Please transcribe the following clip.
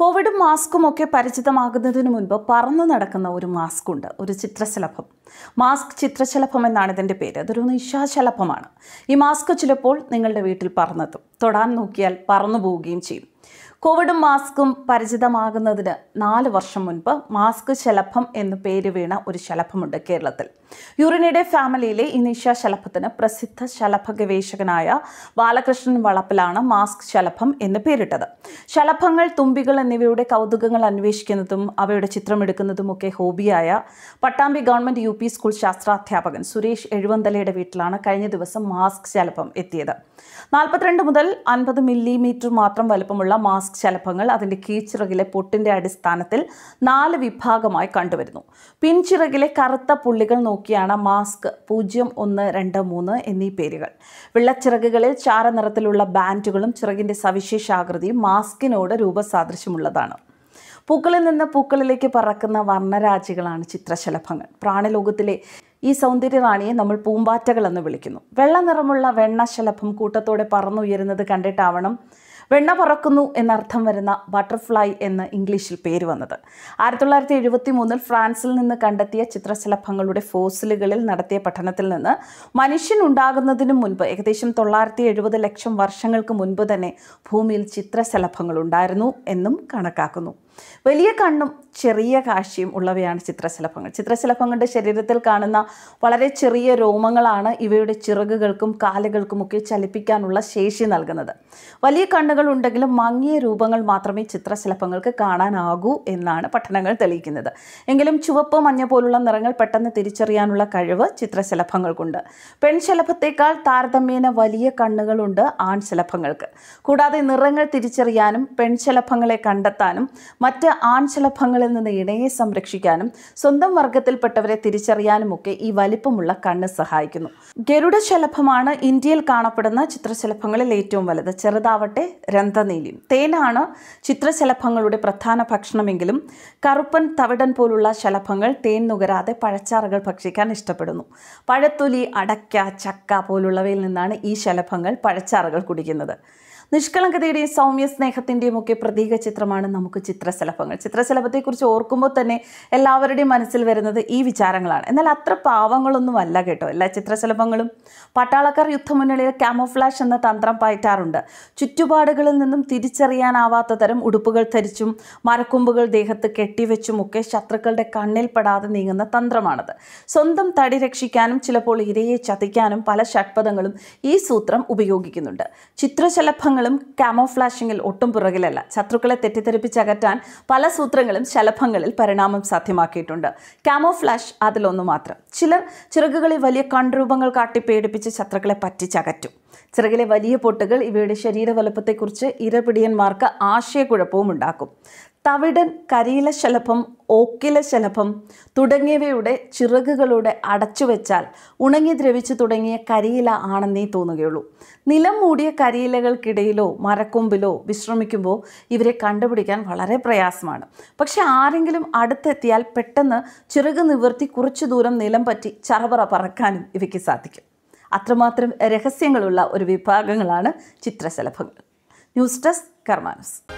കോവിഡും മാസ്കും ഒക്കെ പരിചിതമാകുന്നതിന് മുൻപ് പറന്നു നടക്കുന്ന ഒരു മാസ്ക് ഉണ്ട് ഒരു ചിത്രശലഭം മാസ്ക് ചിത്രശലഭം എന്നാണ് ഇതിൻ്റെ പേര് അതൊരു നിശാശലഭമാണ് ഈ മാസ്ക് ചിലപ്പോൾ നിങ്ങളുടെ വീട്ടിൽ പറന്നെത്തും തൊടാൻ നോക്കിയാൽ പറന്നു പോവുകയും ചെയ്യും കോവിഡും മാസ്കും പരിചിതമാകുന്നതിന് നാല് വർഷം മുൻപ് മാസ്ക് ശലഭം എന്നു പേര് വീണ ഒരു ശലഭമുണ്ട് കേരളത്തിൽ യൂറിനയുടെ ഫാമിലിയിലെ ഇനീഷ ശലഭത്തിന് പ്രസിദ്ധ ശലഭ ഗവേഷകനായ ബാലകൃഷ്ണൻ വളപ്പിലാണ് മാസ്ക് ശലഭം എന്ന് പേരിട്ടത് ശലഭങ്ങൾ തുമ്പികൾ എന്നിവയുടെ കൗതുകങ്ങൾ അന്വേഷിക്കുന്നതും അവയുടെ ചിത്രമെടുക്കുന്നതുമൊക്കെ ഹോബിയായ Pattambi government U P school ശാസ്ത്രാധ്യാപകൻ സുരേഷ് എഴുവന്തലയുടെ വീട്ടിലാണ് കഴിഞ്ഞ ദിവസം മാസ്ക് ശലഭം എത്തിയത് നാൽപ്പത്തിരണ്ട് മുതൽ അൻപത് മില്ലിമീറ്റർ മാത്രം വലുപ്പമുള്ള മാസ്ക് ശലഭങ്ങൾ അതിന്റെ കീച്ചിറകിലെ പൊട്ടിന്റെ അടിസ്ഥാനത്തിൽ നാല് വിഭാഗമായി കണ്ടുവരുന്നു പിൻചിറകിലെ കറുത്ത പുള്ളികൾ നോക്കിയാണ് മാസ്ക് പൂജ്യം ഒന്ന് രണ്ട് മൂന്ന് എന്നീ പേരുകൾ വെള്ളച്ചിറകുകളിൽ ചാരനിറത്തിലുള്ള ബാൻഡുകളും ചിറകിൻ്റെ സവിശേഷ ആകൃതിയും മാസ്കിനോട് രൂപസാദൃശ്യമുള്ളതാണ് പൂക്കളിൽ നിന്ന് പൂക്കളിലേക്ക് പറക്കുന്ന വർണ്ണരാജികളാണ് ചിത്രശലഭങ്ങൾ പ്രാണലോകത്തിലെ ഈ റാണിയെ നമ്മൾ പൂമ്പാറ്റകളെന്ന് വിളിക്കുന്നു വെള്ള നിറമുള്ള വെണ്ണശലഭം കൂട്ടത്തോടെ പറന്നുയരുന്നത് കണ്ടിട്ടാവണം വെണ്ണ പറക്കുന്നു എന്നർത്ഥം വരുന്ന ബട്ടർഫ്ലൈ എന്ന് ഇംഗ്ലീഷിൽ പേര് വന്നത് ആയിരത്തി തൊള്ളായിരത്തി എഴുപത്തി മൂന്നിൽ ഫ്രാൻസിൽ നിന്ന് കണ്ടെത്തിയ ചിത്രശലഭങ്ങളുടെ ഫോസിലുകളിൽ നടത്തിയ പഠനത്തിൽ നിന്ന് മനുഷ്യൻ ഉണ്ടാകുന്നതിന് മുൻപ് ഏകദേശം തൊള്ളായിരത്തി എഴുപത് ലക്ഷം വർഷങ്ങൾക്ക് മുൻപ് തന്നെ ഭൂമിയിൽ ചിത്രശലഭങ്ങൾ ഉണ്ടായിരുന്നു എന്നും കണക്കാക്കുന്നു വലിയ കണ്ണും ചെറിയ കാഴ്ചയും ഉള്ളവയാണ് ചിത്രശലഭങ്ങൾ ചിത്രശലഭങ്ങളുടെ ശരീരത്തിൽ കാണുന്ന വളരെ ചെറിയ രോമങ്ങളാണ് ഇവയുടെ ചിറകുകൾക്കും കാലുകൾക്കുമൊക്കെ ചലിപ്പിക്കാനുള്ള ശേഷി നൽകുന്നത് വലിയ കണ്ണുകൾ ഉണ്ടെങ്കിലും മങ്ങിയ രൂപങ്ങൾ മാത്രമേ ചിത്രശലഭങ്ങൾക്ക് കാണാനാകൂ എന്നാണ് പഠനങ്ങൾ തെളിയിക്കുന്നത് എങ്കിലും ചുവപ്പ് മഞ്ഞ പോലുള്ള നിറങ്ങൾ പെട്ടെന്ന് തിരിച്ചറിയാനുള്ള കഴിവ് ചിത്രശലഭങ്ങൾക്കുണ്ട് പെൺശലഭത്തേക്കാൾ താരതമ്യേന വലിയ കണ്ണുകളുണ്ട് ആൺശലഭങ്ങൾക്ക് കൂടാതെ നിറങ്ങൾ തിരിച്ചറിയാനും പെൺശലഭങ്ങളെ കണ്ടെത്താനും മറ്റ് ആൺശലഭങ്ങളിൽ നിന്ന് ഇണയെ സംരക്ഷിക്കാനും സ്വന്തം വർഗത്തിൽപ്പെട്ടവരെ തിരിച്ചറിയാനുമൊക്കെ ഈ വലിപ്പമുള്ള കണ്ണ് സഹായിക്കുന്നു ഗരുഡശലഭമാണ് ഇന്ത്യയിൽ കാണപ്പെടുന്ന ചിത്രശലഭങ്ങളിൽ ഏറ്റവും വലുത് ചെറുതാവട്ടെ രന്ധനീലിയും തേനാണ് ചിത്രശലഭങ്ങളുടെ പ്രധാന ഭക്ഷണമെങ്കിലും കറുപ്പൻ തവിടൻ പോലുള്ള ശലഭങ്ങൾ തേൻ നുകരാതെ പഴച്ചാറുകൾ ഭക്ഷിക്കാൻ ഇഷ്ടപ്പെടുന്നു പഴത്തൊലി അടയ്ക്ക ചക്ക പോലുള്ളവയിൽ നിന്നാണ് ഈ ശലഭങ്ങൾ പഴച്ചാറുകൾ കുടിക്കുന്നത് നിഷ്കളങ്കതയുടെയും സൗമ്യ സ്നേഹത്തിൻ്റെയും ഒക്കെ പ്രതീക ചിത്രമാണ് നമുക്ക് ചിത്രശലഭങ്ങൾ ചിത്രശലഭത്തെക്കുറിച്ച് ഓർക്കുമ്പോൾ തന്നെ എല്ലാവരുടെയും മനസ്സിൽ വരുന്നത് ഈ വിചാരങ്ങളാണ് എന്നാൽ അത്ര പാവങ്ങളൊന്നും അല്ല കേട്ടോ എല്ലാ ചിത്രശലഭങ്ങളും പട്ടാളക്കാർ യുദ്ധമുന്നണിയിൽ ക്യാമോഫ്ലാഷ് എന്ന തന്ത്രം പയറ്റാറുണ്ട് ചുറ്റുപാടുകളിൽ നിന്നും തിരിച്ചറിയാനാവാത്ത തരം ഉടുപ്പുകൾ ധരിച്ചും മരക്കൊമ്പുകൾ ദേഹത്ത് കെട്ടിവെച്ചും ഒക്കെ ശത്രുക്കളുടെ കണ്ണിൽപ്പെടാതെ നീങ്ങുന്ന തന്ത്രമാണത് സ്വന്തം തടി രക്ഷിക്കാനും ചിലപ്പോൾ ഇരയെ ചതിക്കാനും പല ഷഡ്പഥങ്ങളും ഈ സൂത്രം ഉപയോഗിക്കുന്നുണ്ട് ചിത്രശലഭങ്ങൾ മാധ്യമങ്ങളും കാമോഫ്ലാഷിംഗിൽ ഒട്ടും പുറകിലല്ല ശത്രുക്കളെ തെറ്റിദ്ധരിപ്പിച്ചകറ്റാൻ പല സൂത്രങ്ങളും ശലഭങ്ങളിൽ പരിണാമം സാധ്യമാക്കിയിട്ടുണ്ട് കാമോഫ്ലാഷ് അതിലൊന്നു മാത്രം ചിലർ ചിറകുകളിൽ വലിയ കൺരൂപങ്ങൾ കാട്ടി പേടിപ്പിച്ച് ശത്രുക്കളെ പറ്റിച്ചകറ്റും ചിറകിലെ വലിയ പൊട്ടുകൾ ഇവയുടെ വലുപ്പത്തെക്കുറിച്ച് ഇരപിടിയന്മാർക്ക് ആശയക്കുഴപ്പവും ഉണ്ടാക്കും തവിടൻ കരിയില ശലഭം ഓക്കില ശലഭം തുടങ്ങിയവയുടെ ചിറകുകളുടെ അടച്ചുവെച്ചാൽ ഉണങ്ങി ദ്രവിച്ചു തുടങ്ങിയ കരിയില ആണെന്നേ തോന്നുകയുള്ളൂ നിലം മൂടിയ കരിയിലകൾക്കിടയിലോ മരക്കൊമ്പിലോ വിശ്രമിക്കുമ്പോൾ ഇവരെ കണ്ടുപിടിക്കാൻ വളരെ പ്രയാസമാണ് പക്ഷെ ആരെങ്കിലും അടുത്തെത്തിയാൽ പെട്ടെന്ന് ചിറക് നിവർത്തി കുറച്ചു ദൂരം നിലം പറ്റി ചറപറ പറക്കാനും ഇവയ്ക്ക് സാധിക്കും അത്രമാത്രം രഹസ്യങ്ങളുള്ള ഒരു വിഭാഗങ്ങളാണ് ചിത്രശലഭങ്ങൾ ന്യൂസ് ഡെസ്ക് കർമാനസ്